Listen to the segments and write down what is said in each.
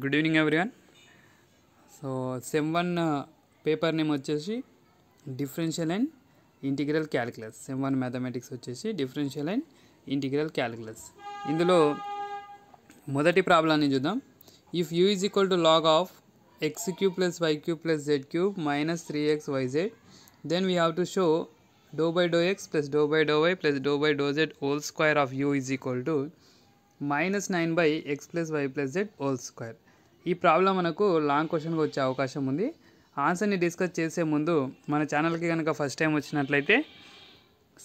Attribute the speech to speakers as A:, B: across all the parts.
A: good evening everyone so same one paper name వచ్చేసి differential and integral calculus same one mathematics వచ్చేసి differential and integral calculus ఇందులో మొదటి problem ని చూద్దాం if u = log of x^3 + y^3 + z^3 - 3xyz then we have to show d/dx + d/dy + d/dz whole square of u = -9/x + y + z whole square ఈ problem మనకు long క్వశ్చన్గా వచ్చే అవకాశం ఉంది ఆన్సర్ని డిస్కస్ చేసే ముందు మన ఛానల్కి కనుక ఫస్ట్ టైం వచ్చినట్లయితే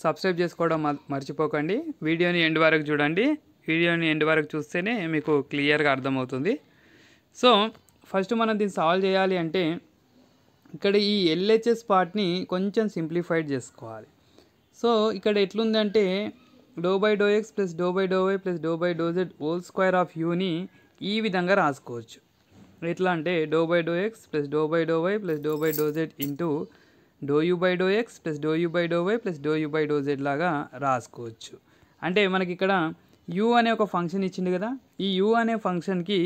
A: సబ్స్క్రైబ్ చేసుకోవడం మర్చిపోకండి వీడియోని ఎండ్ వరకు చూడండి వీడియోని ఎండ్ వరకు చూస్తేనే మీకు క్లియర్గా అర్థమవుతుంది సో ఫస్ట్ మనం దీన్ని సాల్వ్ చేయాలి అంటే ఇక్కడ ఈ ఎల్హెచ్ఎస్ పార్ట్ని కొంచెం సింప్లిఫైడ్ చేసుకోవాలి సో ఇక్కడ ఎట్లుందంటే doe by do X plus do by do why plus do by do z whole square of యూని ఈ విధంగా రాసుకోవచ్చు ఎట్లా అంటే doe by do X plus do by do why plus do by do Z into do you by do X plus do you by do why plus do you by do z లాగా రాసుకోవచ్చు అంటే మనకి ఇక్కడ you అనే ఒక function ఇచ్చింది కదా ఈ యూ అనే ఫంక్షన్కి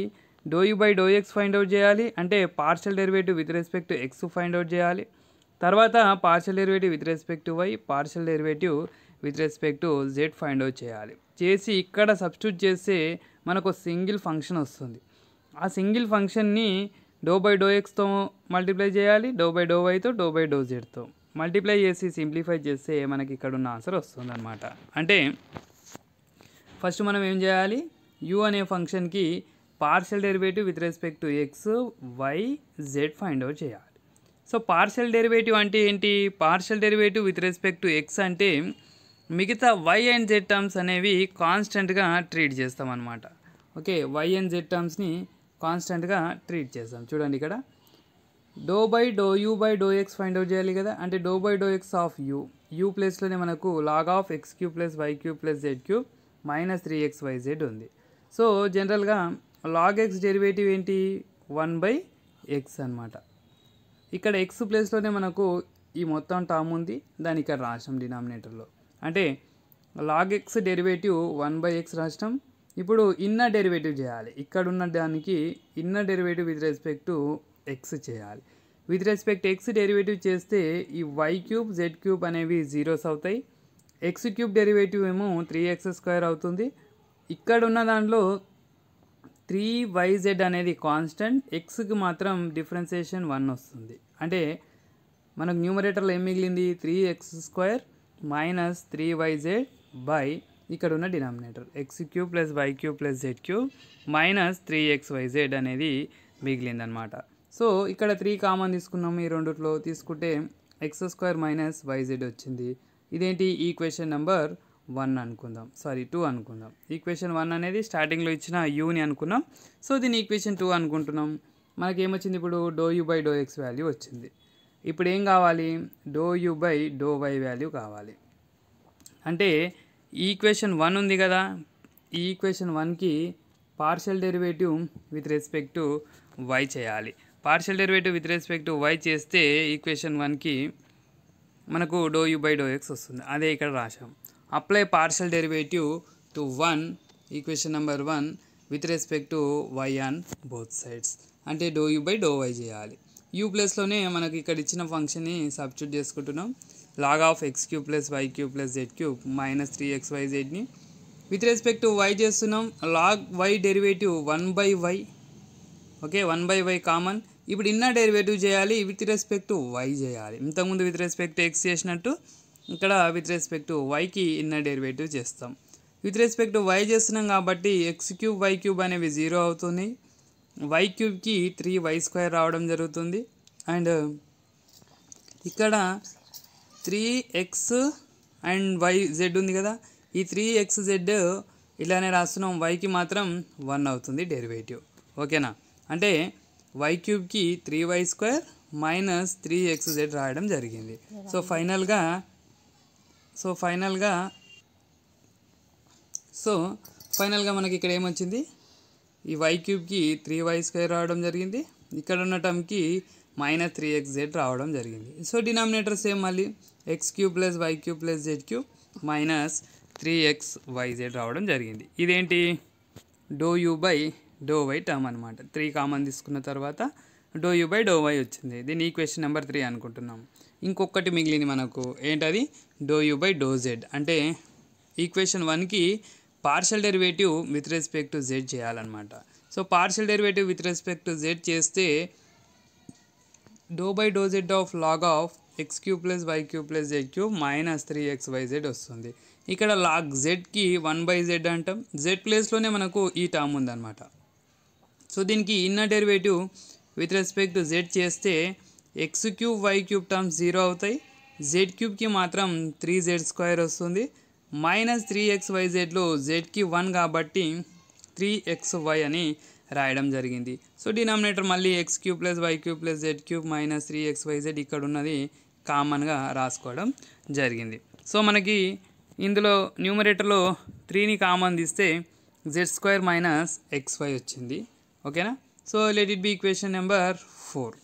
A: doe you by do x find out చేయాలి అంటే partial derivative with respect to x find out చేయాలి తర్వాత partial derivative with respect to y partial derivative with respect to z find out చేయాలి చేసి ఇక్కడ సబ్స్టిట్యూట్ చేస్తే మనకు సింగిల్ ఫంక్షన్ వస్తుంది ఆ సింగిల్ ఫంక్షన్ని డో బై డో ఎక్స్తో మల్టిప్లై చేయాలి డో బై డో వైతో డో బై డో జెడ్తో మల్టిప్లై చేసి సింప్లిఫై చేస్తే మనకి ఇక్కడ ఉన్న ఆన్సర్ వస్తుందన్నమాట అంటే ఫస్ట్ మనం ఏం చేయాలి యు అనే ఫంక్షన్కి partial derivative with respect to x y z find out చేయాలి సో పార్షల్ డెరివేటివ్ అంటే ఏంటి partial derivative with respect to x అంటే మిగతా వై అండ్ జెడ్ టర్మ్స్ అనేవి కాన్స్టెంట్గా ట్రీట్ చేస్తామన్నమాట ఓకే వై అండ్ జెడ్ టర్మ్స్ని కాన్స్టెంట్గా ట్రీట్ చేస్తాం చూడండి ఇక్కడ doe by doe you by do x find out చేయాలి కదా అంటే doe by do X of u u ప్లేస్లోనే మనకు log of x cube plus y cube plus z cube minus three x y z ఉంది so జనరల్గా log x derivative ఏంటి one by x అనమాట ఇక్కడ ఎక్స్ ప్లేస్లోనే మనకు ఈ మొత్తం టామ్ ఉంది దాని ఇక్కడ రాష్ట్రం డినామినేటర్లో అంటే log x derivative one by x రాసినాం ఇప్పుడు ఇన్నర్ డెరివేటివ్ చేయాలి ఇక్కడ ఉన్న దానికి inner derivative with respect to x చేయాలి విత్ రెస్పెక్ట్ ఎక్స్ డెరివేటివ్ చేస్తే ఈ వై క్యూబ్ జెడ్ క్యూబ్ అనేవి జీరోస్ అవుతాయి ఎక్స్ క్యూబ్ డెరివేటివ్ ఏమో త్రీ ఎక్స్ స్క్వేర్ అవుతుంది ఇక్కడ ఉన్న దాంట్లో త్రీ వై జెడ్ అనేది కాన్స్టెంట్ ఎక్స్కి మాత్రం డిఫరెన్సియేషన్ వన్ వస్తుంది అంటే మనకు న్యూమరేటర్లో ఏం మిగిలింది three x square minus three y Z by ఇక్కడ ఉన్న denominator x cube plus y cube plus z cube minus three x y z అనేది మిగిలిందనమాట సో ఇక్కడ త్రీ కామన్ తీసుకున్నాము ఈ రెండుట్లో తీసుకుంటే ఎక్స్ స్క్వేర్ మైనస్ వైజెడ్ వచ్చింది ఇదేంటి ఈక్వేషన్ నెంబర్ వన్ అనుకుందాం సారీ టూ అనుకుందాం ఈక్వేషన్ వన్ అనేది స్టార్టింగ్లో ఇచ్చిన యూని అనుకున్నాం సో దీని ఈక్వేషన్ టూ అనుకుంటున్నాం మనకేమొచ్చింది ఇప్పుడు doe you by do x value వచ్చింది ఇప్పుడు ఏం కావాలి doe you by do y value కావాలి అంటే ఈక్వేషన్ వన్ ఉంది కదా ఈ ఈక్వేషన్ వన్కి partial derivative with respect to y చేయాలి partial derivative with respect to y చేస్తే ఈక్వేషన్ వన్కి మనకు doe you by do x వస్తుంది అదే ఇక్కడ రాశాం apply partial derivative to one equation number one with respect to y on both sides అంటే doe you by do y చేయాలి u ప్లస్లోనే మనకి ఇక్కడ ఇచ్చిన ఫంక్షన్ని సబ్స్టిట్యూట్ చేసుకుంటున్నాం log of x cube plus y cube plus z cube minus three x y జెడ్ని with respect y చేస్తున్నాం log y derivative one by y okay one by y common ఇప్పుడు ఇన్న డెరివేటివ్ చేయాలి with respect why చేయాలి ఇంతకుముందు with respect X చేసినట్టు ఇక్కడ with respect వైకి ఇన్న derivative చేస్తాం విత్ రెస్పెక్ట్ వై చేస్తున్నాం కాబట్టి ఎక్స్ క్యూబ్ వై క్యూబ్ అనేవి జీరో అవుతుంది వై క్యూబ్కి త్రీ వై స్క్వేర్ రావడం జరుగుతుంది అండ్ ఇక్కడ three x and y z ఉంది కదా ఈ త్రీ ఎక్స్ జెడ్ ఇలానే రాస్తున్నాం వైకి మాత్రం వన్ అవుతుంది డెరివేటివ్ ఓకేనా అంటే వై క్యూబ్కి three y square minus three x z రాయడం జరిగింది సో ఫైనల్గా సో ఫైనల్గా సో ఫైనల్గా మనకి ఇక్కడ ఏమొచ్చింది ఈ వై క్యూబ్కి త్రీ వై స్క్వేర్ రావడం జరిగింది ఇక్కడ ఉన్న టర్మ్కి మైనస్ త్రీ ఎక్స్ జెడ్ రావడం జరిగింది సో డినామినేటర్ సేమ్ మళ్ళీ x cube plus y cube plus z cube minus three x y z రావడం జరిగింది ఇదేంటి doe you by do y term అనమాట త్రీ కామన్ తీసుకున్న తర్వాత doe you by do y వచ్చింది దీని ఈక్వేషన్ నెంబర్ త్రీ అనుకుంటున్నాం ఇంకొకటి మిగిలింది మనకు ఏంటది doe you by do z అంటే ఈక్వేషన్ వన్కి partial derivative with respect to z చేయాలన్నమాట so partial derivative with respect to z చేస్తే doe by z of log of x cube plus y cube plus z cube minus three x y z వస్తుంది ఇక్కడ log జెడ్కి one by z అంటాం z ప్లేస్లోనే మనకు ఈ term ఉందన్నమాట so దీనికి inner derivative with respect to z చేస్తే X cube y cube terms zero అవుతాయి జెడ్ క్యూబ్కి మాత్రం త్రీ జెడ్ స్క్వేర్ వస్తుంది మైనస్ త్రీ ఎక్స్ వై జెడ్లో జెడ్కి వన్ కాబట్టి త్రీ ఎక్స్ వై అని రాయడం జరిగింది సో డినామినేటర్ మళ్ళీ x cube plus y cube plus z cube minus three x y z ఇక్కడ ఉన్నది కామన్గా రాసుకోవడం జరిగింది సో మనకి ఇందులో న్యూమరేటర్లో త్రీని కామన్ తీస్తే z square minus x y వచ్చింది ఓకేనా so let it be equation number four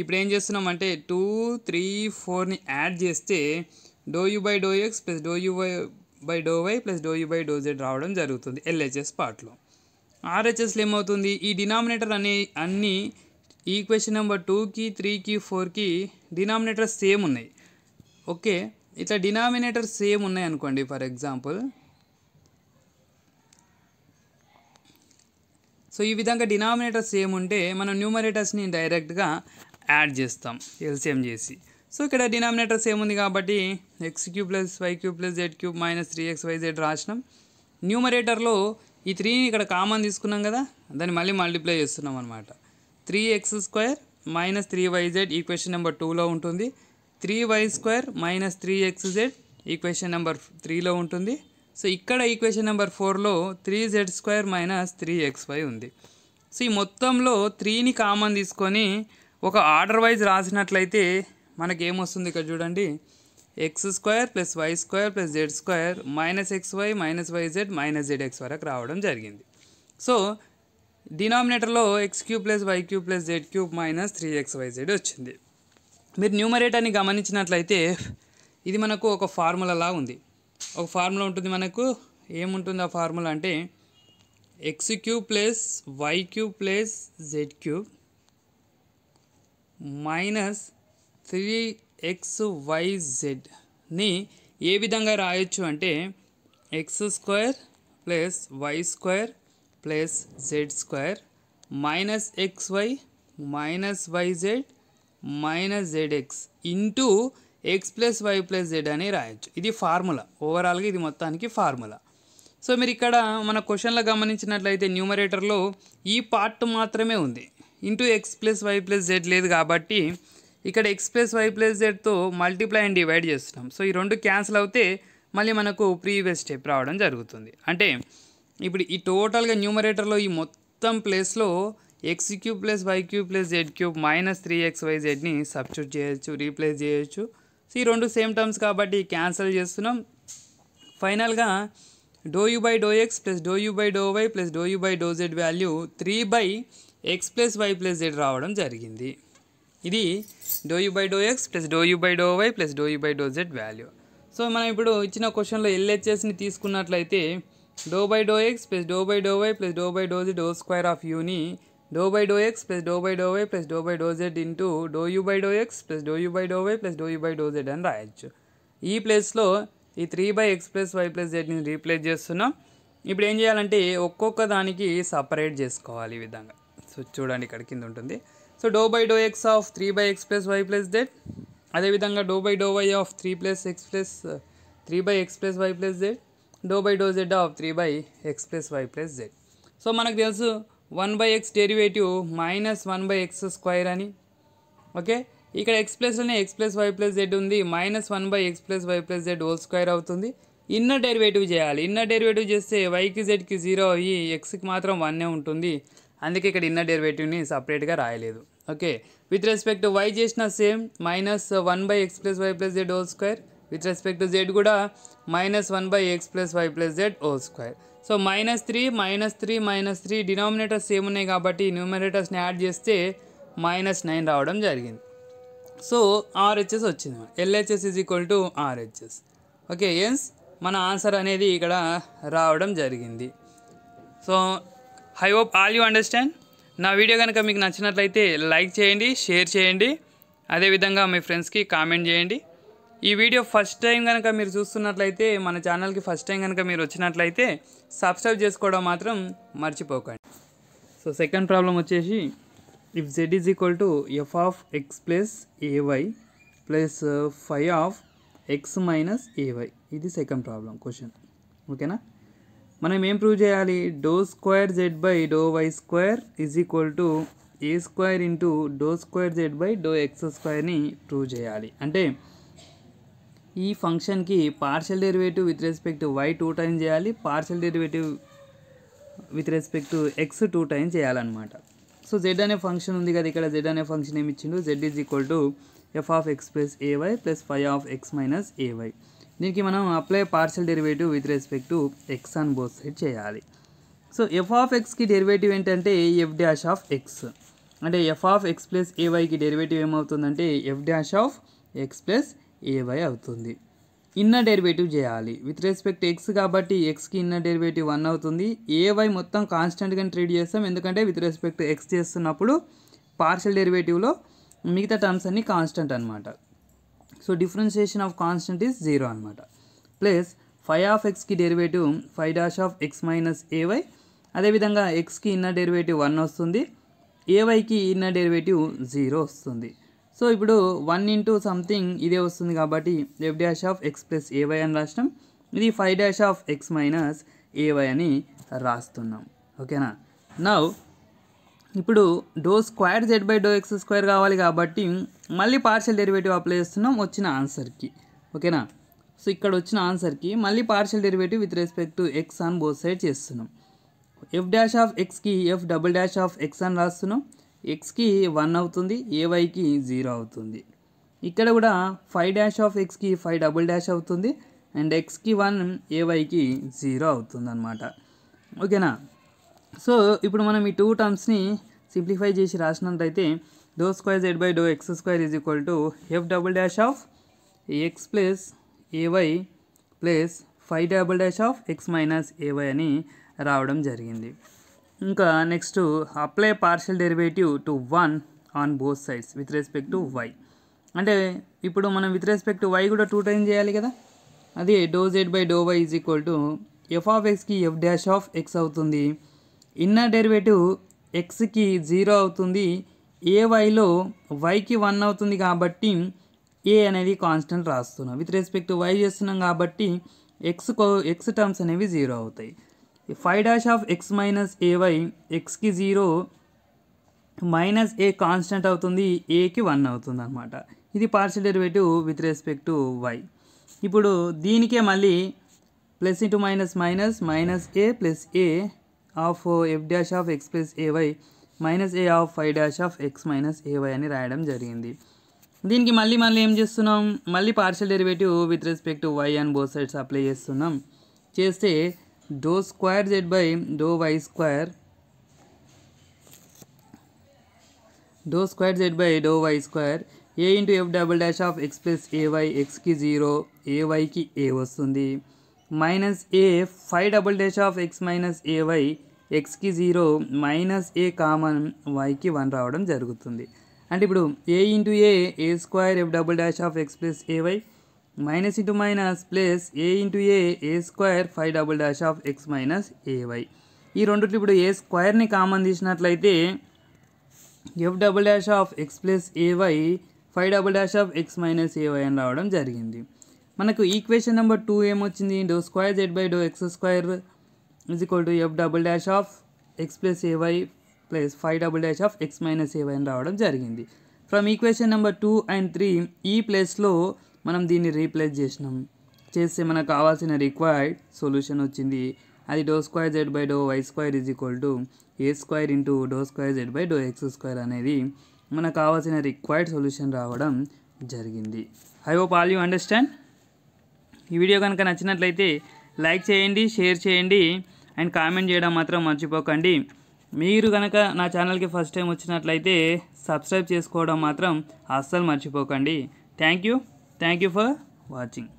A: ఇప్పుడు ఏం చేస్తున్నాం అంటే టూ త్రీ ఫోర్ని యాడ్ చేస్తే doe you by do X plus do you by do why plus do you by do z రావడం జరుగుతుంది ఎల్హెచ్ఎస్ పార్ట్లో ఆర్హెచ్ఎస్లో ఏమవుతుంది ఈ డినామినేటర్ అనే అన్ని ఈక్వేషన్ నెంబర్ టూకి త్రీకి ఫోర్కి డినామినేటర్ సేమ్ ఉన్నాయి ఓకే ఇట్లా డినామినేటర్ సేమ్ ఉన్నాయి అనుకోండి ఫర్ ఎగ్జాంపుల్ సో ఈ విధంగా డినామినేటర్ సేమ్ ఉంటే మనం న్యూమరేటర్స్ని డైరెక్ట్గా యాడ్ చేస్తాం ఎల్సీఎం చేసి సో ఇక్కడ డినామినేటర్ సేమ్ ఉంది కాబట్టి x cube plus y cube plus z cube minus three x y z రాసినాం న్యూమరేటర్లో ఈ త్రీని ఇక్కడ కామన్ తీసుకున్నాం కదా దాన్ని మళ్ళీ మల్టిప్లై చేస్తున్నాం అనమాట three x square minus three y z equation number టూలో ఉంటుంది three y square minus three x z equation number త్రీలో ఉంటుంది సో ఇక్కడ ఈక్వేషన్ నెంబర్ ఫోర్లో three z square minus three x y ఉంది సో ఈ మొత్తంలో త్రీని కామన్ తీసుకొని ఒక ఆర్డర్ వైజ్ రాసినట్లయితే మనకేమొస్తుంది ఇక్కడ చూడండి x square plus y square plus z square minus x y minus y z minus z x వరకు రావడం జరిగింది సో డినామినేటర్లో x cube plus y cube plus z cube minus three x y z వచ్చింది మీరు న్యూమరేటర్ని గమనించినట్లయితే ఇది మనకు ఒక ఫార్ములాలా ఉంది ఒక ఫార్ములా ఉంటుంది మనకు ఏముంటుంది ఆ ఫార్ములా అంటే x cube plus y cube plus z cube minus three x y జెడ్ని ఏ విధంగా రాయొచ్చు అంటే x square plus y square plus z square minus x y minus y z minus z x into x plus why plus z అని రాయొచ్చు ఇది formula ఓవరాల్గా ఇది మొత్తానికి ఫార్ములా సో మీరు ఇక్కడ మన క్వశ్చన్లో గమనించినట్లయితే న్యూమరేటర్లో ఈ పార్ట్ మాత్రమే ఉంది into x plus why plus z లేదు కాబట్టి ఇక్కడ ఎక్స్ ప్లస్ వై ప్లస్ జెడ్తో మల్టిప్లై అండ్ డివైడ్ చేస్తున్నాం సో ఈ రెండు క్యాన్సిల్ అవుతే మళ్ళీ మనకు ప్రీవియస్ స్టెప్ రావడం జరుగుతుంది అంటే ఇప్పుడు ఈ టోటల్గా న్యూమరేటర్లో ఈ మొత్తం ప్లేస్లో x cube plus y cube plus z cube minus three x y జెడ్ని సబ్స్టిట్యూట్ చేయొచ్చు రీప్లేస్ చేయొచ్చు సో ఈ రెండు సేమ్ టర్మ్స్ కాబట్టి క్యాన్సిల్ చేస్తున్నాం ఫైనల్గా doe you by do X plus do you by do why plus do you by do Z value three by X plus why plus z రావడం జరిగింది ఇది doe you by do X plus do you by do why plus do you by do Z value so మనం ఇప్పుడు ఇచ్చిన క్వశ్చన్లో ఎల్హెచ్ఎస్ని తీసుకున్నట్లయితే do by do X plus do by do why plus do by do Z do square of యూని do by do X plus do by do why plus do by do Z into do you by do X plus do you by do why plus do you by do Z అని రాయొచ్చు ఈ ప్లేస్లో ఈ three by X plus why plus జెడ్ని replace చేస్తున్నాం ఇప్పుడు ఏం చేయాలంటే ఒక్కొక్క దానికి సపరేట్ చేసుకోవాలి ఈ విధంగా సో చూడండి ఇక్కడ కింద ఉంటుంది so do by do X of three by X plus why plus Z అదేవిధంగా do by do Y of three plus X plus uh, three by X plus why plus Z do by do Z of three by X plus why plus Z so మనకు తెలుసు one by X derivative minus one by X square అని okay ఇక్కడ X ప్లస్లోనే X plus why plus Z ఉంది minus one by X plus why plus Z whole square అవుతుంది inner derivative చేయాలి inner derivative చేస్తే వైకి జెడ్కి జీరో అయ్యి ఎక్స్కి మాత్రం వన్నే ఉంటుంది అందుకే ఇక్కడ ఇన్నర్ డెరివేటివ్ని సపరేట్గా రాయలేదు ఓకే విత్ రెస్పెక్ట్ వై చేసిన same minus one by X plus why plus Z whole square with respect Z కూడా minus one by X plus why plus Z whole square so minus three minus three minus three denominators same ఉన్నాయి కాబట్టి న్యూమినేటర్స్ని add చేస్తే minus nine రావడం జరిగింది so RHS వచ్చింది LHS is equal to RHS okay ఎన్స్ మన ఆన్సర్ అనేది ఇక్కడ రావడం జరిగింది so I hope all you understand నా వీడియో కనుక మీకు నచ్చినట్లయితే లైక్ చేయండి షేర్ చేయండి అదేవిధంగా మీ ఫ్రెండ్స్కి కామెంట్ చేయండి ఈ వీడియో ఫస్ట్ టైం కనుక మీరు చూస్తున్నట్లయితే మన ఛానల్కి ఫస్ట్ టైం కనుక మీరు వచ్చినట్లయితే సబ్స్క్రైబ్ చేసుకోవడం మాత్రం మర్చిపోకండి సో సెకండ్ ప్రాబ్లం వచ్చేసి if Z is equal to F of X plus A Y plus five of X minus A Y ఇది సెకండ్ ప్రాబ్లం క్వశ్చన్ ఓకేనా మనం ఏం ప్రూవ్ చేయాలి do square Z by do Y square is equal to A square into do square Z by do X స్క్వేర్ని prove చేయాలి అంటే ఈ ఫంక్షన్కి partial derivative with respect Y two time చేయాలి partial derivative with respect X two time చేయాలన్నమాట so Z అనే function ఉంది కదా ఇక్కడ జెడ్ అనే ఫంక్షన్ ఏమి ఇచ్చిండు Z is equal to F of X plus A Y plus five of X minus A Y దీనికి మనం apply partial derivative with respect to X అని బోత్ సైడ్ చేయాలి సో ఎఫ్ ఆఫ్ ఎక్స్కి డెరివేటివ్ ఏంటంటే ఎఫ్ డాష్ ఆఫ్ ఎక్స్ అంటే F of X plus ఏవైకి derivative ఏమవుతుందంటే F dash of X plus A Y అవుతుంది ఇన్నర్ డెరివేటివ్ చేయాలి విత్ రెస్పెక్ట్ ఎక్స్ కాబట్టి ఎక్స్కి ఇన్నర్ డెరివేటివ్ వన్ అవుతుంది ఏవై మొత్తం కాన్స్టెంట్గా ట్రీట్ చేస్తాం ఎందుకంటే విత్ రెస్పెక్ట్ ఎక్స్ చేస్తున్నప్పుడు పార్షియల్ డెరివేటివ్లో మిగతా టర్మ్స్ అన్నీ కాన్స్టెంట్ అనమాట so differentiation of constant is zero అనమాట ప్లస్ ఫైవ్ ఆఫ్ ఎక్స్కి derivative five dash of X minus A Y అదేవిధంగా ఎక్స్కి ఇన్న డెరివేటివ్ వన్ వస్తుంది ఏవైకి ఇన్న డెరివేటివ్ జీరో వస్తుంది సో ఇప్పుడు వన్ ఇంటూ సంథింగ్ ఇదే వస్తుంది కాబట్టి F dash of X plus A Y అని రాసినాం ఇది five dash of X minus A Y అని రాస్తున్నాం ఓకేనా నవ్ ఇప్పుడు do square Z by do X square కావాలి కాబట్టి మళ్ళీ పార్షియల్ డెరివేటివ్ అప్లై చేస్తున్నాం వచ్చిన ఆన్సర్కి ఓకేనా సో ఇక్కడ వచ్చిన ఆన్సర్కి మళ్ళీ partial derivative with respect to X అని బోత్ సైడ్ చేస్తున్నాం ఎఫ్ డాష్ ఆఫ్ ఎక్స్కి F double dash of X అని రాస్తున్నాం ఎక్స్కి వన్ అవుతుంది ఏవైకి జీరో అవుతుంది ఇక్కడ కూడా ఫైవ్ డాష్ ఆఫ్ ఎక్స్కి ఫైవ్ డబుల్ డాష్ అవుతుంది అండ్ ఎక్స్కి వన్ ఏవైకి జీరో అవుతుంది అనమాట ఓకేనా సో ఇప్పుడు మనం ఈ టూ టర్మ్స్ని సింప్లిఫై చేసి రాసినట్టయితే do square Z by do X square is equal to F double dash of X plus A Y plus five double dash of X minus A Y అని రావడం జరిగింది ఇంకా next apply partial derivative to one on both sides with respect to Y అంటే ఇప్పుడు మనం with respect to Y కూడా two time చేయాలి కదా అది do Z by do Y is equal to F of ఎక్స్కి ఎఫ్ డాష్ ఆఫ్ ఎక్స్ అవుతుంది inner derivative ఎక్స్కి జీరో అవుతుంది ఏవైలో వైకి వన్ అవుతుంది కాబట్టి ఏ అనేది కాన్స్టెంట్ రాస్తున్నాం విత్ రెస్పెక్ట్ టు వై చేస్తున్నాం కాబట్టి ఎక్స్ ఎక్స్ టర్మ్స్ అనేవి జీరో అవుతాయి five dash of X minus A Y ఎక్స్కి జీరో మైనస్ ఏ కాన్స్టెంట్ అవుతుంది ఏకి వన్ అవుతుంది అనమాట ఇది partial derivative with respect to Y ఇప్పుడు దీనికే మళ్ళీ plus into minus minus minus A plus A of F dash of X plus A Y minus A of five dash of X minus A Y అని రాయడం జరిగింది దీనికి మళ్ళీ మళ్ళీ ఏం చేస్తున్నాం మళ్ళీ partial derivative with respect to Y and both sides apply చేస్తున్నాం చేస్తే do square Z by do Y square do square Z by do Y square A into F double dash of X plus A Y ఎక్స్కి zero ఏవైకి A వస్తుంది minus A five double dash of X minus A Y ఎక్స్కి zero minus A common వైకి one రావడం జరుగుతుంది అంటే ఇప్పుడు A into A A square F double dash of X plus A Y minus into minus plus A into A A square five double dash of X minus A Y ఈ రెండుట్లు ఇప్పుడు A స్క్వైర్ని common తీసినట్లయితే F double dash of X plus A Y five double dash of X minus A Y అని రావడం జరిగింది మనకు equation number two ఏమొచ్చింది do square Z by do X square is equal to F double dash of X plus A Y plus five double dash of X minus A Y అని రావడం జరిగింది from equation number two and three ఈ ప్లేస్లో మనం దీన్ని replace చేసినాం చేస్తే మనకు కావాల్సిన రిక్వైర్డ్ సొల్యూషన్ వచ్చింది అది do square Z by do Y square is equal to A square into do square Z by do X square అనేది మనకు కావాల్సిన రిక్వైర్డ్ సొల్యూషన్ రావడం జరిగింది I hope all you understand ఈ వీడియో కనుక నచ్చినట్లయితే లైక్ చేయండి షేర్ చేయండి అండ్ కామెంట్ చేయడం మాత్రం మర్చిపోకండి మీరు కనుక నా ఛానల్కి ఫస్ట్ టైం వచ్చినట్లయితే సబ్స్క్రైబ్ చేసుకోవడం మాత్రం అస్సలు మర్చిపోకండి thank you thank you for watching